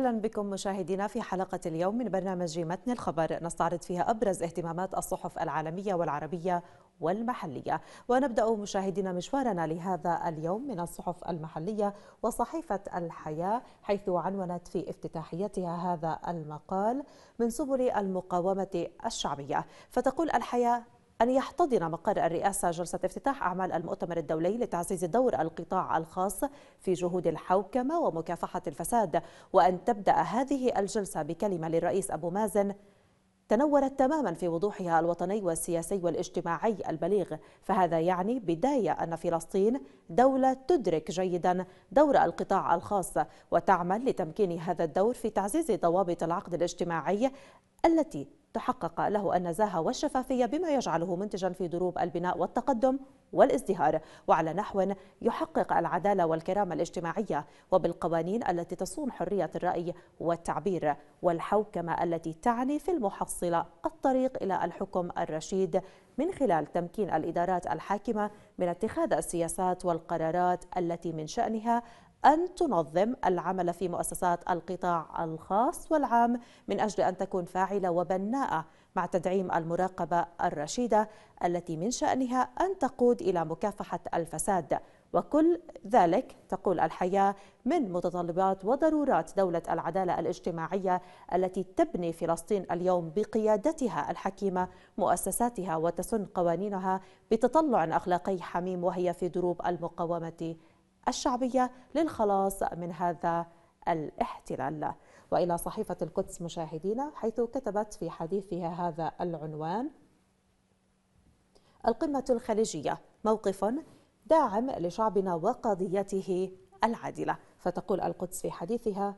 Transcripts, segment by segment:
أهلا بكم مشاهدينا في حلقة اليوم من برنامج متن الخبر نستعرض فيها أبرز اهتمامات الصحف العالمية والعربية والمحلية ونبدأ مشاهدينا مشوارنا لهذا اليوم من الصحف المحلية وصحيفة الحياة حيث عنونت في افتتاحيتها هذا المقال من سبل المقاومة الشعبية فتقول الحياة أن يحتضن مقر الرئاسة جلسة افتتاح أعمال المؤتمر الدولي لتعزيز دور القطاع الخاص في جهود الحوكمة ومكافحة الفساد وأن تبدأ هذه الجلسة بكلمة للرئيس أبو مازن تنورت تماما في وضوحها الوطني والسياسي والاجتماعي البليغ فهذا يعني بداية أن فلسطين دولة تدرك جيدا دور القطاع الخاص وتعمل لتمكين هذا الدور في تعزيز ضوابط العقد الاجتماعي التي تحقق له النزاهة والشفافية بما يجعله منتجا في دروب البناء والتقدم والازدهار وعلى نحو يحقق العدالة والكرامة الاجتماعية وبالقوانين التي تصون حرية الرأي والتعبير والحوكمة التي تعني في المحصلة الطريق إلى الحكم الرشيد من خلال تمكين الإدارات الحاكمة من اتخاذ السياسات والقرارات التي من شأنها أن تنظم العمل في مؤسسات القطاع الخاص والعام من أجل أن تكون فاعلة وبناءة مع تدعيم المراقبة الرشيدة التي من شأنها أن تقود إلى مكافحة الفساد وكل ذلك تقول الحياة من متطلبات وضرورات دولة العدالة الاجتماعية التي تبني فلسطين اليوم بقيادتها الحكيمة مؤسساتها وتسن قوانينها بتطلع أخلاقي حميم وهي في دروب المقاومة الشعبية للخلاص من هذا الاحتلال وإلى صحيفة القدس مشاهدينا حيث كتبت في حديثها هذا العنوان القمة الخليجية موقف داعم لشعبنا وقضيته العادلة فتقول القدس في حديثها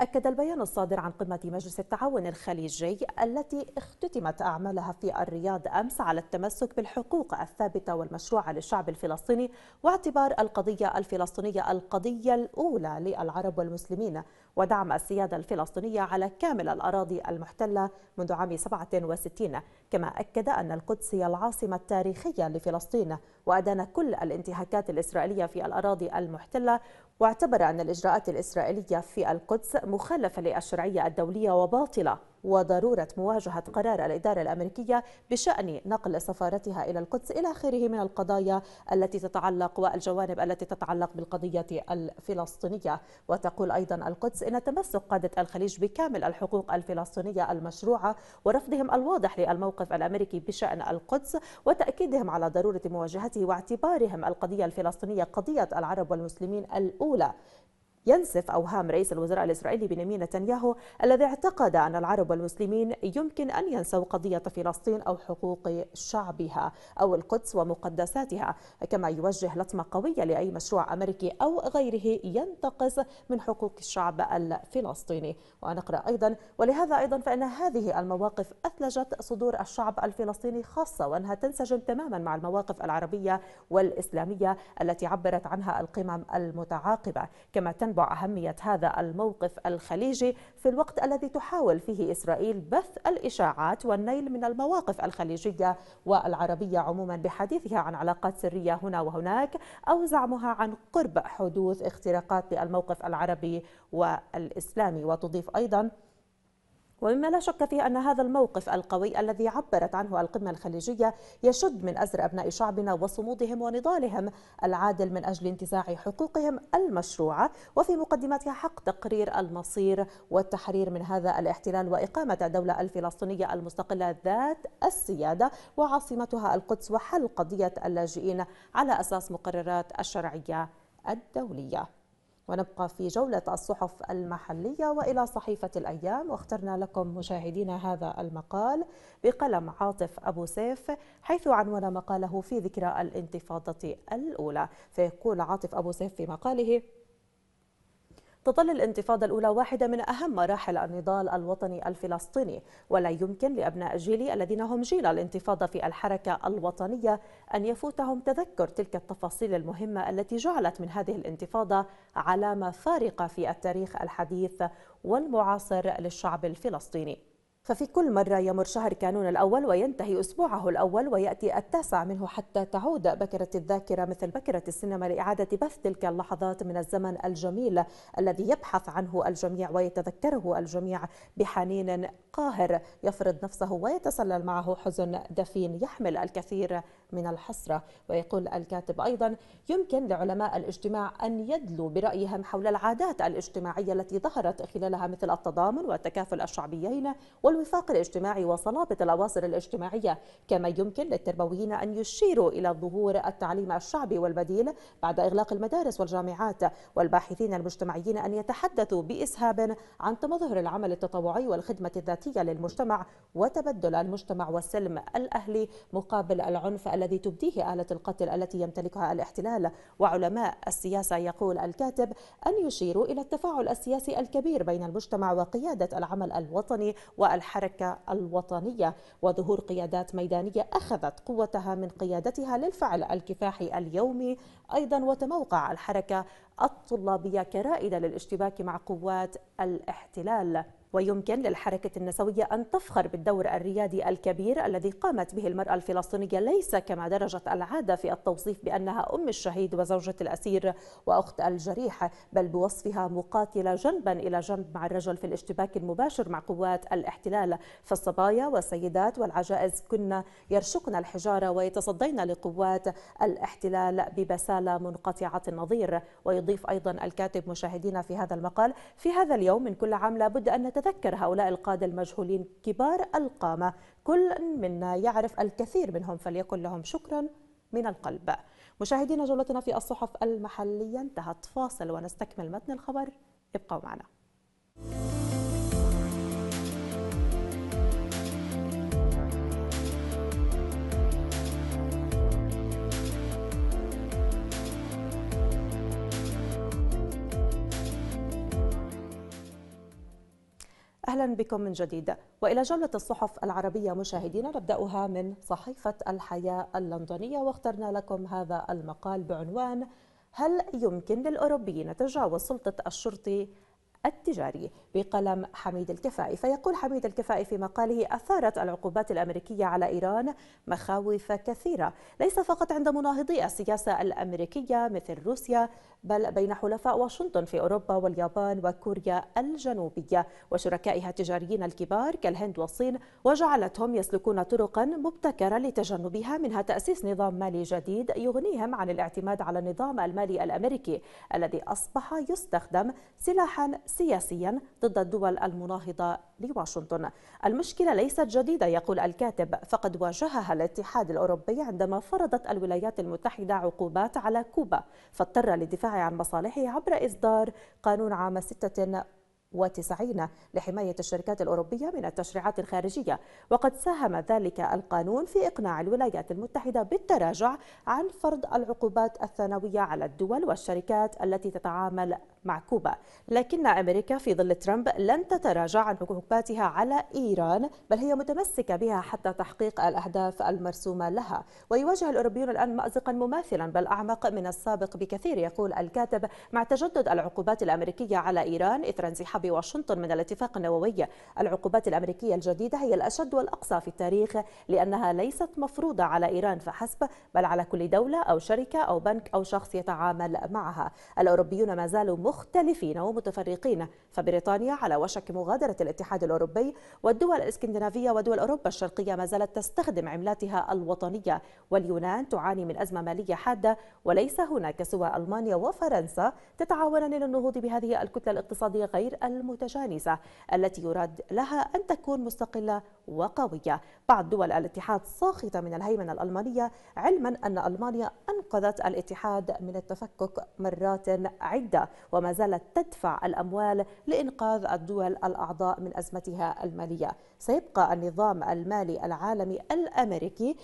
أكد البيان الصادر عن قمة مجلس التعاون الخليجي التي اختتمت أعمالها في الرياض أمس على التمسك بالحقوق الثابتة والمشروعة للشعب الفلسطيني واعتبار القضية الفلسطينية القضية الأولى للعرب والمسلمين ودعم السيادة الفلسطينية على كامل الأراضي المحتلة منذ عام 67 كما أكد أن القدس هي العاصمة التاريخية لفلسطين وأدان كل الانتهاكات الإسرائيلية في الأراضي المحتلة واعتبر أن الإجراءات الإسرائيلية في القدس مخالفة للشرعية الدولية وباطلة وضرورة مواجهة قرار الإدارة الأمريكية بشأن نقل سفارتها إلى القدس إلى آخره من القضايا التي تتعلق والجوانب التي تتعلق بالقضية الفلسطينية وتقول أيضا القدس إن تمسك قادة الخليج بكامل الحقوق الفلسطينية المشروعة ورفضهم الواضح للموقف الأمريكي بشأن القدس وتأكيدهم على ضرورة مواجهته واعتبارهم القضية الفلسطينية قضية العرب والمسلمين الأولى ينسف أوهام رئيس الوزراء الإسرائيلي بنيامين نتنياهو الذي اعتقد أن العرب والمسلمين يمكن أن ينسوا قضية فلسطين أو حقوق شعبها أو القدس ومقدساتها كما يوجه لطمة قوية لأي مشروع أمريكي أو غيره ينتقص من حقوق الشعب الفلسطيني ونقرأ أيضا ولهذا أيضا فإن هذه المواقف أثلجت صدور الشعب الفلسطيني خاصة وأنها تنسجم تماما مع المواقف العربية والإسلامية التي عبرت عنها القمم المتعاقبة كما تم ينبع أهمية هذا الموقف الخليجي في الوقت الذي تحاول فيه إسرائيل بث الإشاعات والنيل من المواقف الخليجية والعربية عموما بحديثها عن علاقات سرية هنا وهناك أو زعمها عن قرب حدوث اختراقات للموقف العربي والإسلامي وتضيف أيضا ومما لا شك فيه أن هذا الموقف القوي الذي عبرت عنه القمة الخليجية يشد من أزر أبناء شعبنا وصمودهم ونضالهم العادل من أجل انتزاع حقوقهم المشروعة وفي مقدمتها حق تقرير المصير والتحرير من هذا الاحتلال وإقامة دولة الفلسطينية المستقلة ذات السيادة وعاصمتها القدس وحل قضية اللاجئين على أساس مقررات الشرعية الدولية ونبقى في جولة الصحف المحلية وإلى صحيفة الأيام واخترنا لكم مشاهدينا هذا المقال بقلم عاطف أبو سيف حيث عنون مقاله في ذكرى الانتفاضة الأولى فيقول عاطف أبو سيف في مقاله تظل الانتفاضة الأولى واحدة من أهم مراحل النضال الوطني الفلسطيني ولا يمكن لأبناء جيلي الذين هم جيل الانتفاضة في الحركة الوطنية أن يفوتهم تذكر تلك التفاصيل المهمة التي جعلت من هذه الانتفاضة علامة فارقة في التاريخ الحديث والمعاصر للشعب الفلسطيني ففي كل مرة يمر شهر كانون الأول وينتهي أسبوعه الأول ويأتي التاسع منه حتى تعود بكرة الذاكرة مثل بكرة السينما لإعادة بث تلك اللحظات من الزمن الجميل الذي يبحث عنه الجميع ويتذكره الجميع بحنين قاهر يفرض نفسه ويتسلل معه حزن دفين يحمل الكثير من الحسرة ويقول الكاتب أيضا يمكن لعلماء الاجتماع أن يدلوا برأيهم حول العادات الاجتماعية التي ظهرت خلالها مثل التضامن وتكافل الشعبيين وال والوفاق الاجتماعي وصلابة الأواصر الاجتماعية كما يمكن للتربويين أن يشيروا إلى ظهور التعليم الشعبي والبديل بعد إغلاق المدارس والجامعات والباحثين المجتمعيين أن يتحدثوا بإسهاب عن تمظهر العمل التطوعي والخدمة الذاتية للمجتمع وتبدل المجتمع والسلم الأهلي مقابل العنف الذي تبديه آلة القتل التي يمتلكها الاحتلال وعلماء السياسة يقول الكاتب أن يشيروا إلى التفاعل السياسي الكبير بين المجتمع وقيادة العمل الوطني والحكومة الحركة الوطنية وظهور قيادات ميدانية أخذت قوتها من قيادتها للفعل الكفاحي اليومي أيضا وتموقع الحركة الطلابية كرائدة للاشتباك مع قوات الاحتلال ويمكن للحركة النسوية أن تفخر بالدور الريادي الكبير الذي قامت به المرأة الفلسطينية ليس كما درجت العادة في التوصيف بأنها أم الشهيد وزوجة الأسير وأخت الجريح بل بوصفها مقاتلة جنبا إلى جنب مع الرجل في الاشتباك المباشر مع قوات الاحتلال فالصبايا والسيدات والعجائز كنا يرشقن الحجارة ويتصدين لقوات الاحتلال ببسالة منقطعة النظير ويضيف أيضا الكاتب مشاهدينا في هذا المقال في هذا اليوم من كل عام لابد أن نتذكر يتذكر هؤلاء القادة المجهولين كبار القامة كل منا يعرف الكثير منهم فليكن لهم شكرا من القلب مشاهدينا جولتنا في الصحف المحلية انتهت فاصل ونستكمل متن الخبر ابقوا معنا أهلا بكم من جديد وإلى جولة الصحف العربية مشاهدينا نبدأها من صحيفة الحياة اللندنية واخترنا لكم هذا المقال بعنوان هل يمكن للأوروبيين تجاوز سلطة الشرطي التجاري بقلم حميد الكفائي فيقول حميد الكفائي في مقاله أثارت العقوبات الأمريكية على إيران مخاوف كثيرة ليس فقط عند مناهضي السياسة الأمريكية مثل روسيا بل بين حلفاء واشنطن في أوروبا واليابان وكوريا الجنوبية وشركائها التجاريين الكبار كالهند والصين وجعلتهم يسلكون طرقا مبتكرة لتجنبها منها تأسيس نظام مالي جديد يغنيهم عن الاعتماد على النظام المالي الأمريكي الذي أصبح يستخدم سلاحا سياسيا ضد الدول المناهضة لواشنطن المشكلة ليست جديدة يقول الكاتب فقد واجهها الاتحاد الأوروبي عندما فرضت الولايات المتحدة عقوبات على كوبا فاضطر للدفاع عن مصالحه عبر إصدار قانون عام 96 لحماية الشركات الأوروبية من التشريعات الخارجية وقد ساهم ذلك القانون في إقناع الولايات المتحدة بالتراجع عن فرض العقوبات الثانوية على الدول والشركات التي تتعامل مع كوبا لكن أمريكا في ظل ترامب لن تتراجع عن عقوباتها على إيران بل هي متمسكة بها حتى تحقيق الأهداف المرسومة لها ويواجه الأوروبيون الآن مأزقا مماثلا بل أعمق من السابق بكثير يقول الكاتب مع تجدد العقوبات الأمريكية على إيران إثر انسحاب واشنطن من الاتفاق النووي العقوبات الأمريكية الجديدة هي الأشد والأقصى في التاريخ لأنها ليست مفروضة على إيران فحسب بل على كل دولة أو شركة أو بنك أو شخص يتعامل معها الأوروبيون ما زالوا مخ مختلفين ومتفرقين فبريطانيا على وشك مغادرة الاتحاد الأوروبي والدول الإسكندنافية ودول أوروبا الشرقية ما زالت تستخدم عملاتها الوطنية واليونان تعاني من أزمة مالية حادة وليس هناك سوى ألمانيا وفرنسا تتعاونان للنهوض بهذه الكتلة الاقتصادية غير المتجانسة التي يراد لها أن تكون مستقلة وقوية بعض دول الاتحاد ساخطة من الهيمنة الألمانية علما أن ألمانيا أنقذت الاتحاد من التفكك مرات عدة وما وما زالت تدفع الأموال لإنقاذ الدول الأعضاء من أزمتها المالية سيبقى النظام المالي العالمي الأمريكي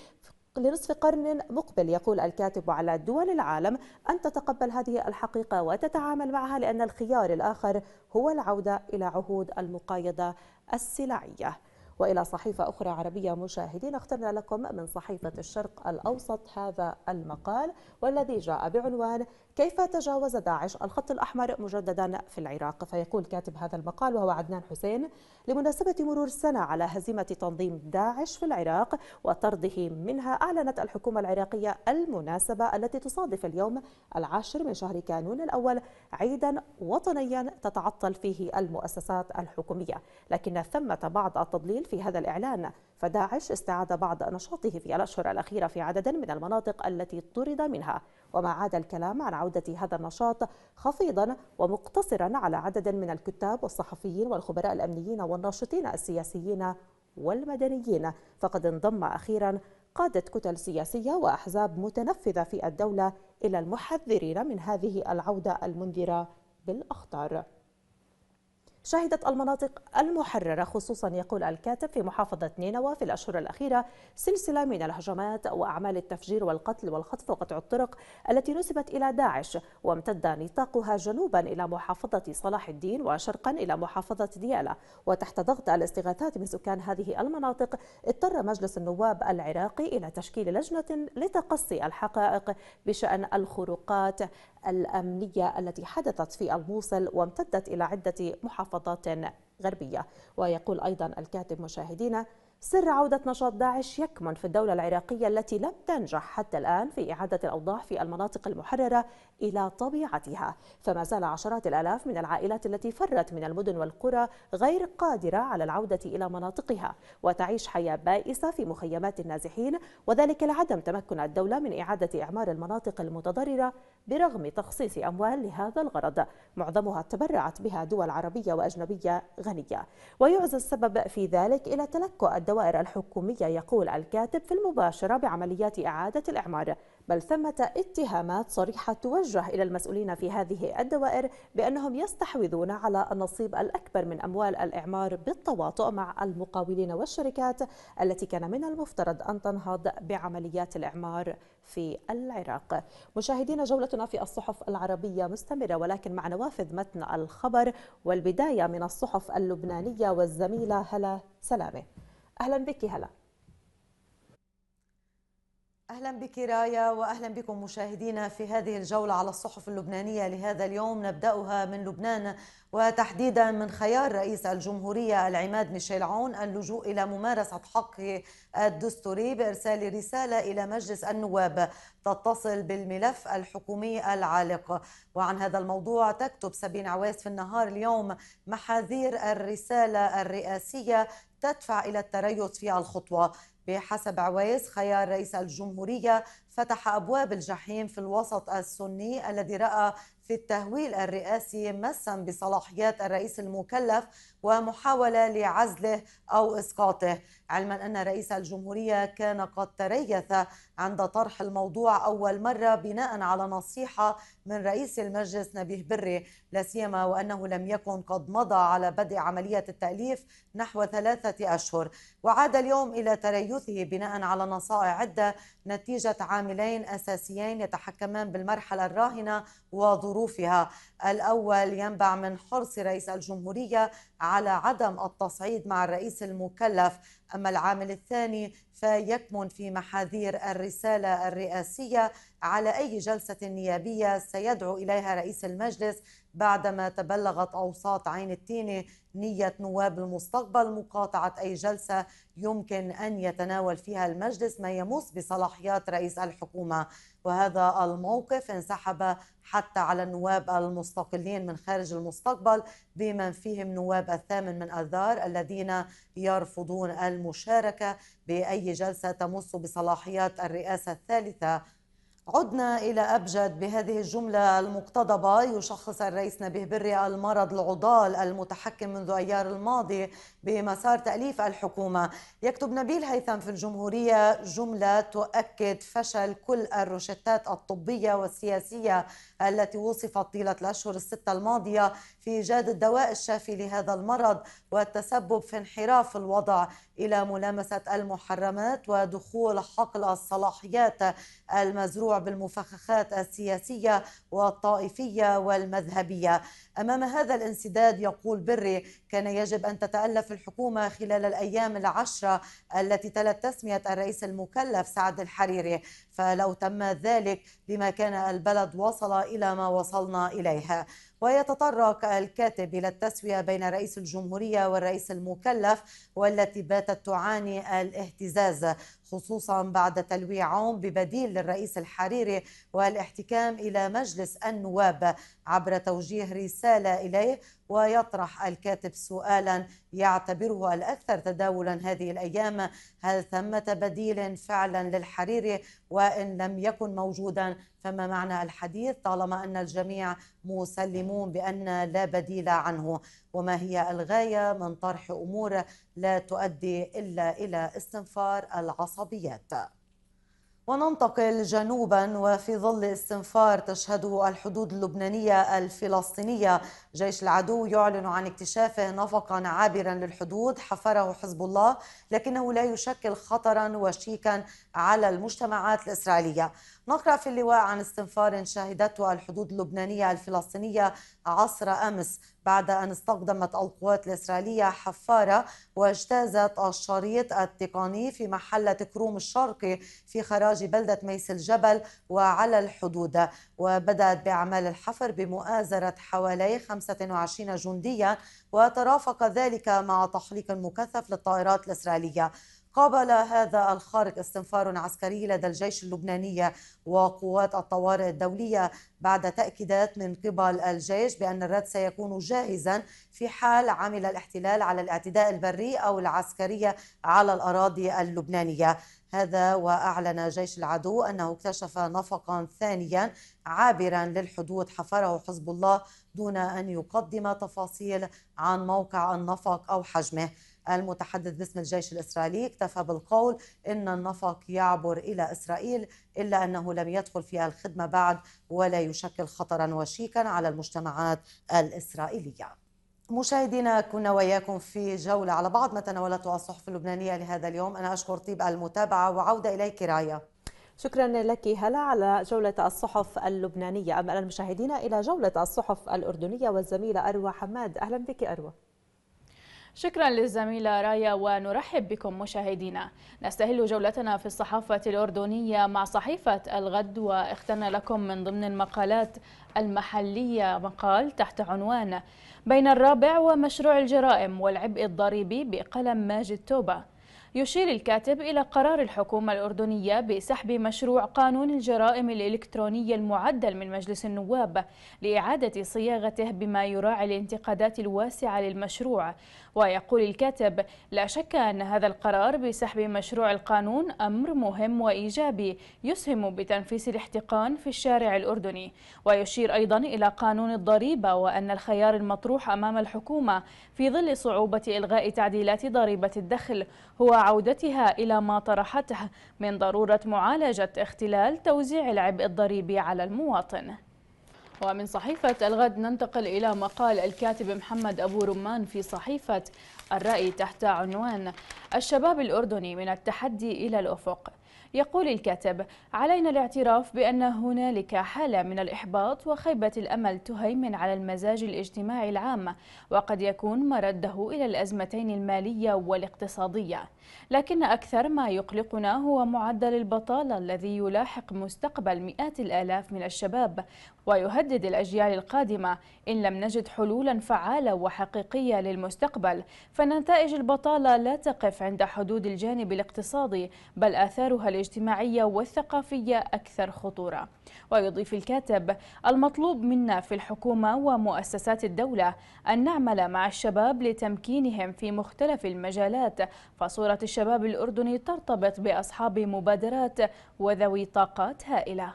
لنصف قرن مقبل يقول الكاتب على دول العالم أن تتقبل هذه الحقيقة وتتعامل معها لأن الخيار الآخر هو العودة إلى عهود المقايضة السلعية وإلى صحيفة أخرى عربية مشاهدين اخترنا لكم من صحيفة الشرق الأوسط هذا المقال والذي جاء بعنوان كيف تجاوز داعش الخط الأحمر مجددا في العراق فيقول كاتب هذا المقال وهو عدنان حسين لمناسبة مرور السنة على هزيمة تنظيم داعش في العراق وطرده منها أعلنت الحكومة العراقية المناسبة التي تصادف اليوم العاشر من شهر كانون الأول عيدا وطنيا تتعطل فيه المؤسسات الحكومية لكن ثمة بعض التضليل في هذا الإعلان فداعش استعاد بعض نشاطه في الأشهر الأخيرة في عدد من المناطق التي طرد منها وما عاد الكلام عن عودة هذا النشاط خفيضا ومقتصرا على عدد من الكتاب والصحفيين والخبراء الأمنيين والناشطين السياسيين والمدنيين فقد انضم أخيرا قادة كتل سياسية وأحزاب متنفذة في الدولة إلى المحذرين من هذه العودة المنذرة بالأخطار شهدت المناطق المحررة خصوصا يقول الكاتب في محافظة نينوى في الأشهر الأخيرة سلسلة من الهجمات وأعمال التفجير والقتل والخطف وقطع الطرق التي نسبت إلى داعش وامتد نطاقها جنوبا إلى محافظة صلاح الدين وشرقا إلى محافظة ديالى وتحت ضغط الاستغاثات من سكان هذه المناطق اضطر مجلس النواب العراقي إلى تشكيل لجنة لتقصي الحقائق بشأن الخروقات الأمنية التي حدثت في الموصل وامتدت إلى عدة محافظات محافظات غربية ويقول أيضا الكاتب مشاهدينا سر عودة نشاط داعش يكمن في الدولة العراقية التي لم تنجح حتى الآن في إعادة الأوضاع في المناطق المحررة إلى طبيعتها فما زال عشرات الآلاف من العائلات التي فرت من المدن والقرى غير قادرة على العودة إلى مناطقها وتعيش حياة بائسة في مخيمات النازحين وذلك لعدم تمكن الدولة من إعادة إعمار المناطق المتضررة برغم تخصيص أموال لهذا الغرض معظمها تبرعت بها دول عربية وأجنبية غنية ويعزى السبب في ذلك إلى تلكؤ الدوائر الحكومية يقول الكاتب في المباشرة بعمليات إعادة الإعمار بل ثمة اتهامات صريحة توجه إلى المسؤولين في هذه الدوائر بأنهم يستحوذون على النصيب الأكبر من أموال الإعمار بالتواطؤ مع المقاولين والشركات التي كان من المفترض أن تنهض بعمليات الإعمار في العراق مشاهدينا جولتنا في الصحف العربية مستمرة ولكن مع نوافذ متن الخبر والبداية من الصحف اللبنانية والزميلة هلا سلامة أهلا بك هلا اهلا بك رايا واهلا بكم مشاهدينا في هذه الجوله على الصحف اللبنانيه لهذا اليوم نبداها من لبنان وتحديدا من خيار رئيس الجمهوريه العماد ميشيل عون اللجوء الى ممارسه حقه الدستوري بارسال رساله الى مجلس النواب تتصل بالملف الحكومي العالق وعن هذا الموضوع تكتب سابين عواس في النهار اليوم محاذير الرساله الرئاسيه تدفع الى التريث في الخطوه بحسب عويس خيار رئيس الجمهورية فتح أبواب الجحيم في الوسط السني الذي رأى في التهويل الرئاسي مسا بصلاحيات الرئيس المكلف ومحاولة لعزله أو إسقاطه علما أن رئيس الجمهورية كان قد تريث عند طرح الموضوع أول مرة بناء على نصيحة من رئيس المجلس نبيه بري لا سيما وأنه لم يكن قد مضى على بدء عملية التأليف نحو ثلاثة أشهر وعاد اليوم إلى تريثه بناء على نصائح عدة نتيجة عاملين أساسيين يتحكمان بالمرحلة الراهنة وظروفها الأول ينبع من حرص رئيس الجمهورية على عدم التصعيد مع الرئيس المكلف أما العامل الثاني فيكمن في محاذير الرسالة الرئاسية على أي جلسة نيابية سيدعو إليها رئيس المجلس بعدما تبلغت أوساط عين التينة نية نواب المستقبل مقاطعة أي جلسة يمكن أن يتناول فيها المجلس ما يمس بصلاحيات رئيس الحكومة وهذا الموقف انسحب حتى على النواب المستقلين من خارج المستقبل بمن فيهم نواب الثامن من اذار الذين يرفضون المشاركه باي جلسه تمس بصلاحيات الرئاسه الثالثه عدنا إلى أبجد بهذه الجملة المقتضبة يشخص الرئيس نبيه بري المرض العضال المتحكم منذ أيار الماضي بمسار تأليف الحكومة يكتب نبيل هيثم في الجمهورية جملة تؤكد فشل كل الروشتات الطبية والسياسية التي وصفت طيلة الأشهر الستة الماضية في إيجاد الدواء الشافي لهذا المرض والتسبب في انحراف الوضع إلى ملامسة المحرمات ودخول حقل الصلاحيات المزروع بالمفخخات السياسية والطائفية والمذهبية أمام هذا الانسداد يقول بري كان يجب أن تتألف الحكومة خلال الأيام العشرة التي تلت تسمية الرئيس المكلف سعد الحريري فلو تم ذلك بما كان البلد وصل إلى ما وصلنا إليها ويتطرق الكاتب إلى التسوية بين رئيس الجمهورية والرئيس المكلف والتي باتت تعاني الاهتزاز خصوصا بعد تلويعهم ببديل للرئيس الحريري والاحتكام إلى مجلس النواب عبر توجيه رسالة إليه ويطرح الكاتب سؤالا يعتبره الأكثر تداولا هذه الأيام هل ثمة بديل فعلا للحريري وإن لم يكن موجودا فما معنى الحديث طالما أن الجميع مسلمون بأن لا بديل عنه وما هي الغايه من طرح امور لا تؤدي الا الى استنفار العصبيات وننتقل جنوبا وفي ظل استنفار تشهده الحدود اللبنانية الفلسطينية جيش العدو يعلن عن اكتشافه نفقا عابرا للحدود حفره حزب الله لكنه لا يشكل خطرا وشيكا على المجتمعات الإسرائيلية نقرأ في اللواء عن استنفار شهدته الحدود اللبنانية الفلسطينية عصر أمس بعد أن استخدمت القوات الإسرائيلية حفارة واجتازت الشريط التقني في محلة كروم الشرقي في خراج بلدة ميس الجبل وعلى الحدود وبدأت بأعمال الحفر بمؤازرة حوالي 25 جنديا وترافق ذلك مع تحليق مكثف للطائرات الإسرائيلية قابل هذا الخارق استنفار عسكري لدى الجيش اللبناني وقوات الطوارئ الدولية بعد تأكيدات من قبل الجيش بأن الرد سيكون جاهزا في حال عمل الاحتلال على الاعتداء البري أو العسكرية على الأراضي اللبنانية هذا وأعلن جيش العدو أنه اكتشف نفقا ثانيا عابرا للحدود حفره حزب الله دون أن يقدم تفاصيل عن موقع النفق أو حجمه المتحدث باسم الجيش الإسرائيلي اكتفى بالقول إن النفق يعبر إلى إسرائيل إلا أنه لم يدخل في الخدمة بعد ولا يشكل خطرا وشيكا على المجتمعات الإسرائيلية مشاهدينا كنا وياكم في جولة على بعض ما تناولته الصحف اللبنانية لهذا اليوم أنا أشكر طيب المتابعة وعودة إليك رايا شكرا لك هلا على جولة الصحف اللبنانية أما المشاهدين إلى جولة الصحف الأردنية والزميلة أروى حماد أهلا بك أروى شكرا للزميلة رايا ونرحب بكم مشاهدينا نستهل جولتنا في الصحافة الأردنية مع صحيفة الغد واخترنا لكم من ضمن المقالات المحلية مقال تحت عنوان بين الرابع ومشروع الجرائم والعبء الضريبي بقلم ماجد توبة يشير الكاتب إلى قرار الحكومة الأردنية بسحب مشروع قانون الجرائم الإلكترونية المعدل من مجلس النواب لإعادة صياغته بما يراعي الانتقادات الواسعة للمشروع ويقول الكاتب لا شك أن هذا القرار بسحب مشروع القانون أمر مهم وإيجابي يسهم بتنفيس الاحتقان في الشارع الأردني ويشير أيضا إلى قانون الضريبة وأن الخيار المطروح أمام الحكومة في ظل صعوبة إلغاء تعديلات ضريبة الدخل هو وعودتها إلى ما طرحته من ضرورة معالجة اختلال توزيع العبء الضريبي على المواطن ومن صحيفة الغد ننتقل إلى مقال الكاتب محمد أبو رمان في صحيفة الرأي تحت عنوان الشباب الأردني من التحدي إلى الأفق يقول الكاتب علينا الاعتراف بأن هنالك حالة من الإحباط وخيبة الأمل تهيمن على المزاج الاجتماعي العام وقد يكون مرده إلى الأزمتين المالية والاقتصادية لكن أكثر ما يقلقنا هو معدل البطالة الذي يلاحق مستقبل مئات الآلاف من الشباب ويهدد الأجيال القادمة إن لم نجد حلولا فعالة وحقيقية للمستقبل فنتائج البطالة لا تقف عند حدود الجانب الاقتصادي بل آثارها الاجتماعية والثقافية أكثر خطورة ويضيف الكاتب المطلوب منا في الحكومة ومؤسسات الدولة أن نعمل مع الشباب لتمكينهم في مختلف المجالات فصورة الشباب الأردني ترتبط بأصحاب مبادرات وذوي طاقات هائلة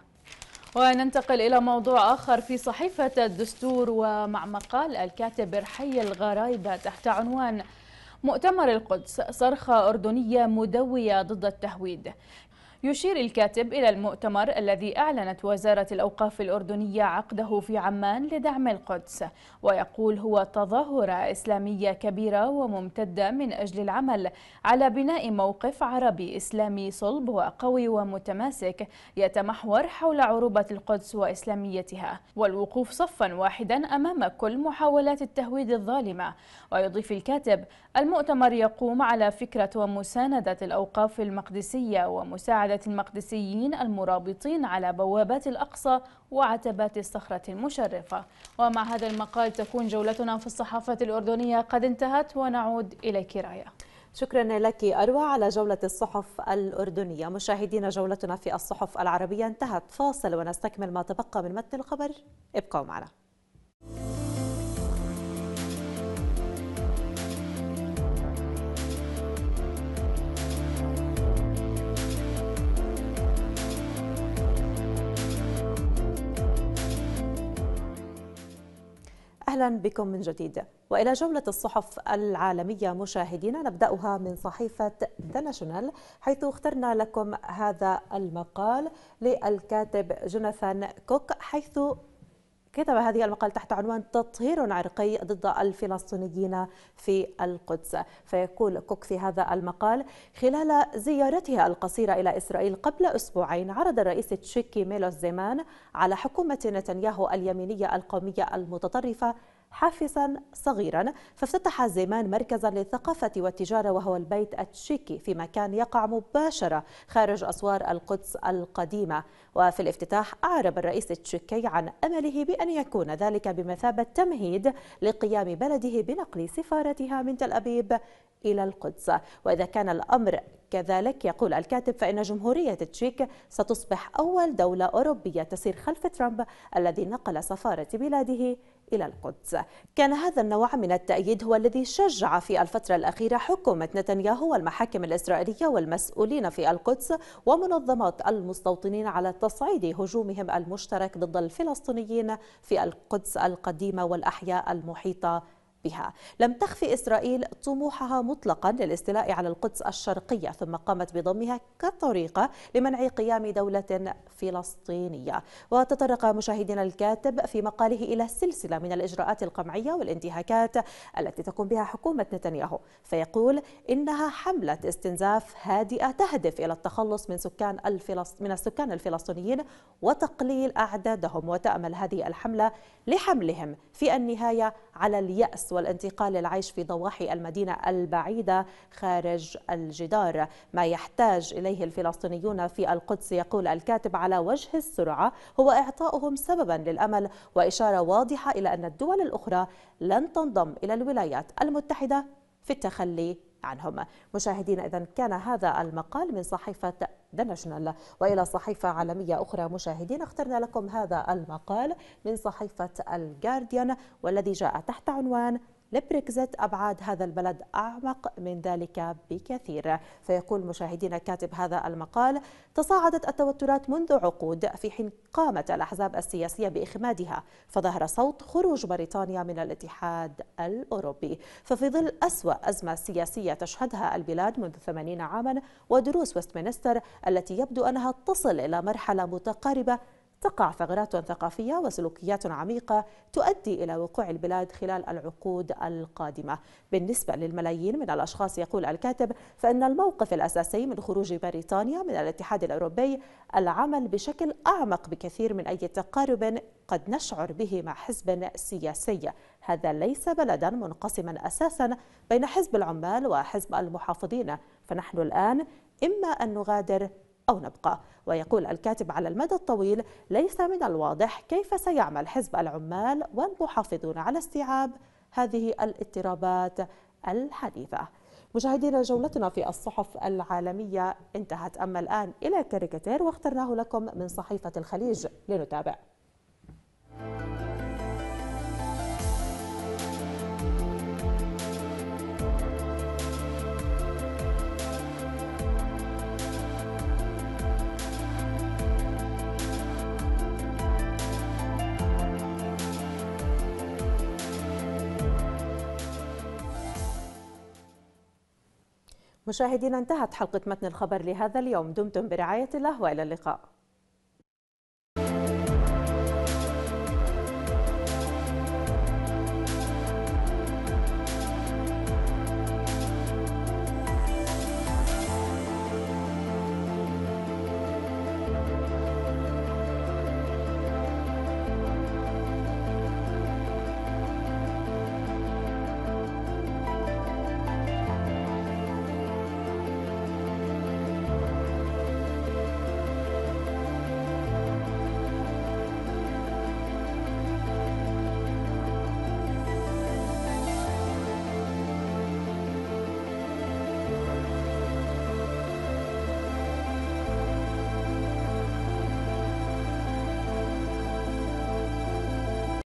وننتقل إلى موضوع آخر في صحيفة الدستور ومع مقال الكاتب رحي الغرايبة تحت عنوان مؤتمر القدس صرخة أردنية مدوية ضد التهويد يشير الكاتب إلى المؤتمر الذي أعلنت وزارة الأوقاف الأردنية عقده في عمان لدعم القدس ويقول هو تظاهرة إسلامية كبيرة وممتدة من أجل العمل على بناء موقف عربي إسلامي صلب وقوي ومتماسك يتمحور حول عروبة القدس وإسلاميتها والوقوف صفا واحدا أمام كل محاولات التهويد الظالمة ويضيف الكاتب المؤتمر يقوم على فكرة ومساندة الأوقاف المقدسية ومساعدة سعادة المقدسيين المرابطين على بوابات الأقصى وعتبات الصخرة المشرفة ومع هذا المقال تكون جولتنا في الصحافة الأردنية قد انتهت ونعود إليك راية شكرا لك أروى على جولة الصحف الأردنية مشاهدينا جولتنا في الصحف العربية انتهت فاصل ونستكمل ما تبقى من متن الخبر ابقوا معنا أهلا بكم من جديد وإلى جولة الصحف العالمية مشاهدينا نبدأها من صحيفة ذا ناشونال حيث اخترنا لكم هذا المقال للكاتب جوناثان كوك حيث كتب هذه المقال تحت عنوان تطهير عرقي ضد الفلسطينيين في القدس فيقول كوك في هذا المقال خلال زيارتها القصيرة إلى إسرائيل قبل أسبوعين عرض الرئيس التشيكي ميلوس زيمان على حكومة نتنياهو اليمينية القومية المتطرفة حافزا صغيرا فافتتح زيمان مركزا للثقافة والتجارة وهو البيت التشيكي في مكان يقع مباشرة خارج أسوار القدس القديمة وفي الافتتاح أعرب الرئيس التشيكي عن أمله بأن يكون ذلك بمثابة تمهيد لقيام بلده بنقل سفارتها من تل أبيب إلى القدس وإذا كان الأمر كذلك يقول الكاتب فإن جمهورية التشيك ستصبح أول دولة أوروبية تسير خلف ترامب الذي نقل سفارة بلاده إلى القدس كان هذا النوع من التأييد هو الذي شجع في الفترة الأخيرة حكومة نتنياهو والمحاكم الإسرائيلية والمسؤولين في القدس ومنظمات المستوطنين على تصعيد هجومهم المشترك ضد الفلسطينيين في القدس القديمة والأحياء المحيطة بها لم تخف إسرائيل طموحها مطلقا للاستيلاء على القدس الشرقية ثم قامت بضمها كطريقة لمنع قيام دولة فلسطينية وتطرق مشاهدنا الكاتب في مقاله إلى سلسلة من الإجراءات القمعية والانتهاكات التي تقوم بها حكومة نتنياهو فيقول إنها حملة استنزاف هادئة تهدف إلى التخلص من سكان الفلسط... من السكان الفلسطينيين وتقليل أعدادهم وتأمل هذه الحملة لحملهم في النهاية على اليأس الحبس والانتقال للعيش في ضواحي المدينة البعيدة خارج الجدار ما يحتاج إليه الفلسطينيون في القدس يقول الكاتب على وجه السرعة هو إعطاؤهم سببا للأمل وإشارة واضحة إلى أن الدول الأخرى لن تنضم إلى الولايات المتحدة في التخلي عنهم مشاهدين إذا كان هذا المقال من صحيفة ذا ناشونال وإلى صحيفة عالمية أخرى مشاهدين اخترنا لكم هذا المقال من صحيفة الجارديان والذي جاء تحت عنوان لبركزت أبعاد هذا البلد أعمق من ذلك بكثير فيقول مشاهدين كاتب هذا المقال تصاعدت التوترات منذ عقود في حين قامت الأحزاب السياسية بإخمادها فظهر صوت خروج بريطانيا من الاتحاد الأوروبي ففي ظل أسوأ أزمة سياسية تشهدها البلاد منذ 80 عاما ودروس وستمنستر التي يبدو أنها تصل إلى مرحلة متقاربة تقع ثغرات ثقافية وسلوكيات عميقة تؤدي إلى وقوع البلاد خلال العقود القادمة بالنسبة للملايين من الأشخاص يقول الكاتب فإن الموقف الأساسي من خروج بريطانيا من الاتحاد الأوروبي العمل بشكل أعمق بكثير من أي تقارب قد نشعر به مع حزب سياسي هذا ليس بلدا منقسما أساسا بين حزب العمال وحزب المحافظين فنحن الآن إما أن نغادر أو نبقى ويقول الكاتب على المدى الطويل ليس من الواضح كيف سيعمل حزب العمال والمحافظون على استيعاب هذه الاضطرابات الحديثة مشاهدينا جولتنا في الصحف العالمية انتهت أما الآن إلى كاريكاتير واخترناه لكم من صحيفة الخليج لنتابع مشاهدينا انتهت حلقة متن الخبر لهذا اليوم دمتم برعاية الله وإلى اللقاء